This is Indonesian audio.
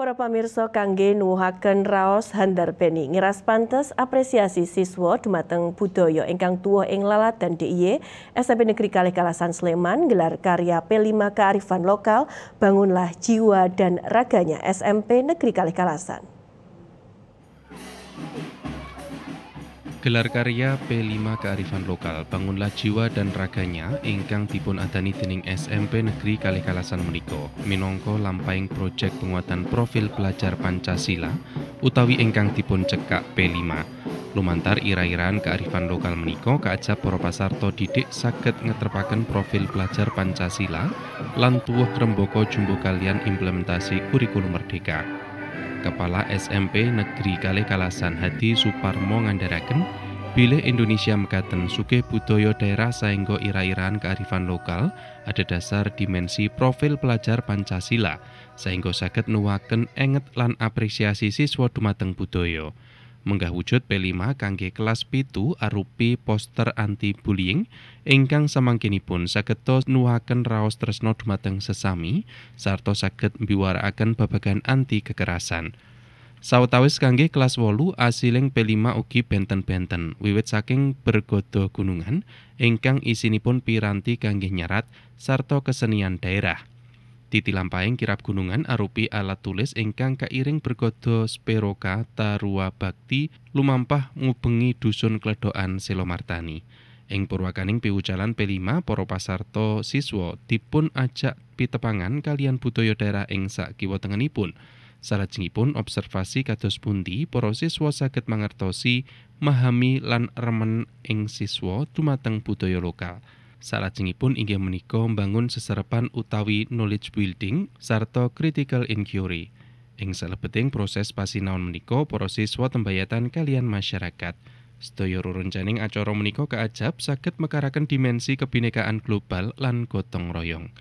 Para pamirsa kangge nuwuhaken raos handar beni ngiras pantes apresiasi siswa dumateng budaya ingkang tuwa ing lalat dan DIY SMP Negeri Kalih Kalasan Sleman gelar karya P5 Kearifan Lokal Bangunlah Jiwa dan Raganya SMP Negeri Kalih Kalasan. Gelar karya P5 Kearifan Lokal Bangunlah Jiwa dan Raganya ingkang dipun adani dening SMP Negeri Kalikalasan meniko minangka lampahing proyek penguatan profil pelajar Pancasila utawi ingkang dipun cekak P5. Lumantar ira-iraan kearifan lokal meniko kaajab para pasarta didik saged ngetrepaken profil pelajar Pancasila lan tuwuh rembaka jumbo kalian implementasi kurikulum merdeka. Kepala SMP Negeri Kale Kalasan Hadi Suparmo ngandharaken bilih Indonesia mekaten sugih budaya daerah saengga ira-iraan kearifan lokal ada dasar dimensi profil pelajar Pancasila saengga saged nuwaken enget lan apresiasi siswa dumateng budaya. menggah wujud P5 kangge kelas pitu arupi poster anti bullying ingkang samangkinipun sageto nuhaken raos tresno dumateng sesami sarto saged mbiwaraaken babagan anti kekerasan Sawetawis kangge kelas wolu asiling P5 ugi benten-benten wiwit saking bergodo gunungan ingkang isinipun piranti kangge nyerat sarto kesenian daerah. Titi lampahing kirab gunungan arupi alat tulis ingkang kairing bergodo speroka tarua bakti lumampah ngubengi dusun kledokan Selomartani. Ing purwakaning piwujalan P5 para to siswa dipun ajak pitepangan kalian budaya daerah ing sak kiwa tengenipun. Salajengipun observasi kados pundi para siswa saged mangertosi, mahami lan remen ing siswa tumateng budaya lokal. Salajengipun inggih menika mbangun seserepan utawi knowledge building sarta critical inquiry. Ing salebeting proses pasinaon menika para siswa tembayatan kalian masyarakat. Sedaya rurencaning acara menika kaajab saged mekaraken dimensi kebinekaan global lan gotong royong.